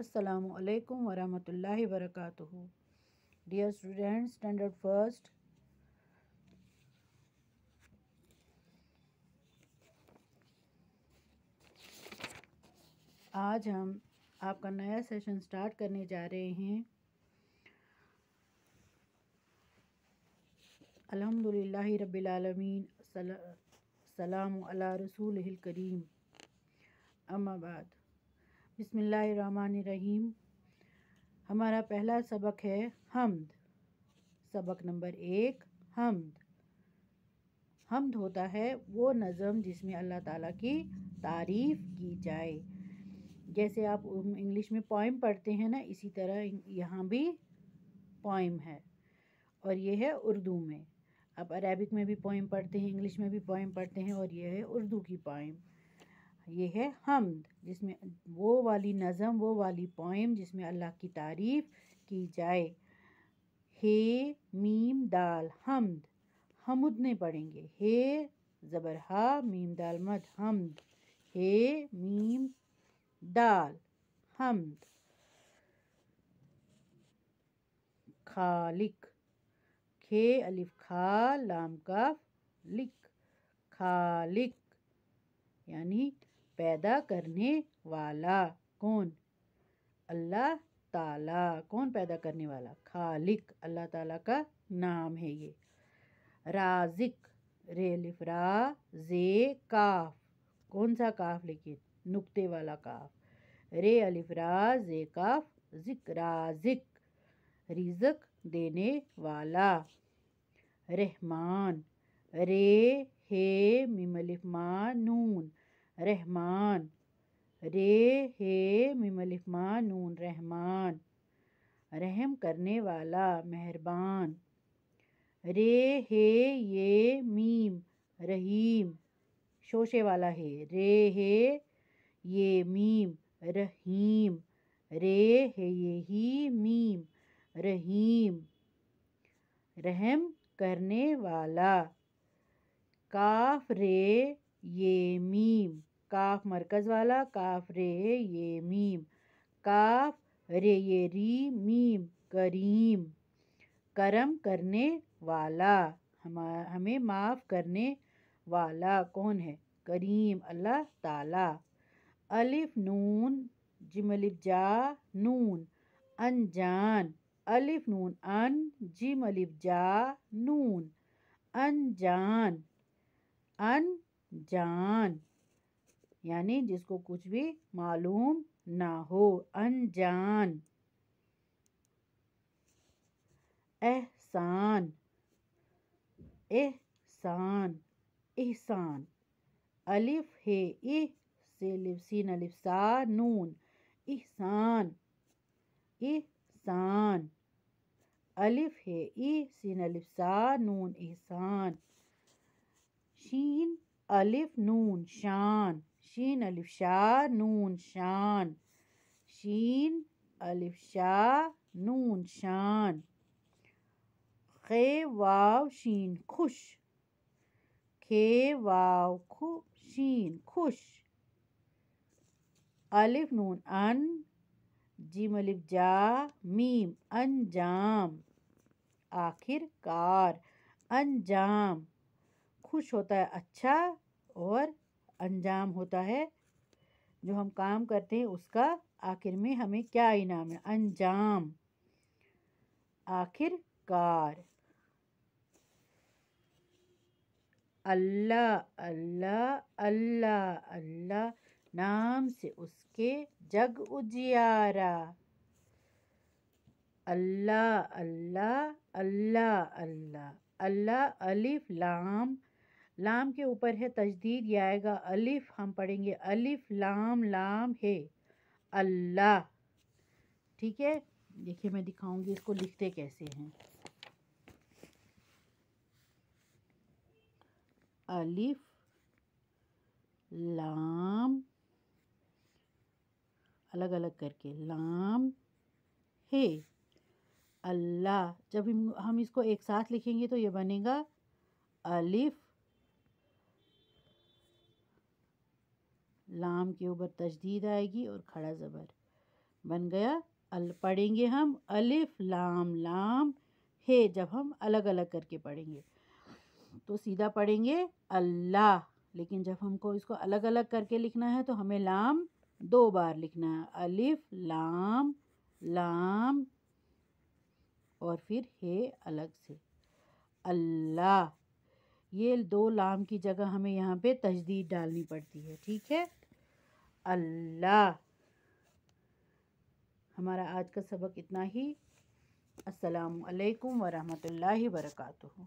असलकम वरहमल वरक डियर स्टूडेंट स्टैंडर्ड फर्स्ट आज हम आपका नया सेशन स्टार्ट करने जा रहे हैं अल्हम्दुलिल्लाह रब्बिल आलमीन सलाम अला रसूल करीम अम्माबाद बिसमीम हमारा पहला सबक है हमद सबक नंबर एक हमद हमद होता है वो नज़म जिसमें अल्लाह ताला की तारीफ़ की जाए जैसे आप इंग्लिश में पोइम पढ़ते हैं ना इसी तरह यहाँ भी पोइम है और ये है उर्दू में आप अरेबिक में भी पोइम पढ़ते हैं इंग्लिश में भी पोइम पढ़ते हैं और ये है उर्दू की पॉइम ये है हमद जिसमें वो वाली नज़म वो वाली पोइम जिसमें अल्लाह की तारीफ़ की जाए हे मीम दाल हमद हमद ने पढ़ेंगे हे ज़बर हा मीम दाल मद हमद हे मीम दाल हमद खालिक खे अलिफ खा लाम का लिक खालिक यानी पैदा करने वाला कौन अल्लाह ताला कौन पैदा करने वाला खालिक अल्लाह ताला का नाम है ये राजिक रेलिफ्रा जे काफ कौन सा काफ लेकिन नुक्ते वाला काफ रे अलिफरा जे काफ जिक राजिक रिजक देने वाला रहमान रे हे मिमलिफ मा नून रहमान रे हे मिमलिफमा नून रहमान रहम करने वाला मेहरबान रे हे ये मीम रहीम शोशे वाला है रे हे ये मीम रहीम रे हे ये ही मीम रहीम रहम करने वाला काफ रे ये मीम काफ मरकज़ वाला काफ रे ये मीम काफ रे ये री मीम करीम करम करने वाला हम हमें माफ़ करने वाला कौन है करीम अल्लाह ताला अलिफ नून अलिफ जा नून अनजान अलिफ नून अन जिम अलिफ जा नून अनजान अन जान यानी जिसको कुछ भी मालूम ना हो अनजान एहसान एहसान एहसान अलिफ हे इह से लिपसिन अलिफ सा नून एहसान एहसान अलिफ है ई सीन अलिफ सा नून एहसान शीन अलिफ नून शान शीन अलिफ शाह नून शान शीन अलिफ शाह नून शान खे वाव शीन खुश खे वाव खु शीन खुश अलिफ नून अन जिम अलिफ जा मीम अनजाम आखिरकार अंजाम खुश होता है अच्छा और अंजाम होता है जो हम काम करते हैं उसका आखिर में हमें क्या इनाम है अंजाम आखिरकार अल्लाह अल्लाह अल्लाह अल्लाह नाम से उसके जग उजियारा अल्लाह अल्लाह अल्लाह अल्लाह अल्लाह अलिफ लाम लाम के ऊपर है तजदीद ये आएगा अलिफ हम पढ़ेंगे अलिफ लाम लाम है अल्लाह ठीक है देखिए मैं दिखाऊंगी इसको लिखते कैसे हैं अलिफ लाम अलग अलग करके लाम हे अल्लाह जब हम इसको एक साथ लिखेंगे तो ये बनेगा अलिफ लाम के ऊपर तजदीद आएगी और खड़ा ज़बर बन गया अल पढ़ेंगे हम अलिफ लाम लाम हे जब हम अलग अलग करके पढ़ेंगे तो सीधा पढ़ेंगे अल्लाह लेकिन जब हमको इसको अलग अलग करके लिखना है तो हमें लाम दो बार लिखना है अलिफ लाम लाम और फिर हे अलग से अल्लाह ये दो लाम की जगह हमें यहाँ पे तजदीद डालनी पड़ती है ठीक है अल्लाह हमारा आज का सबक इतना ही अस्सलाम वालेकुम व रहमतुल्लाहि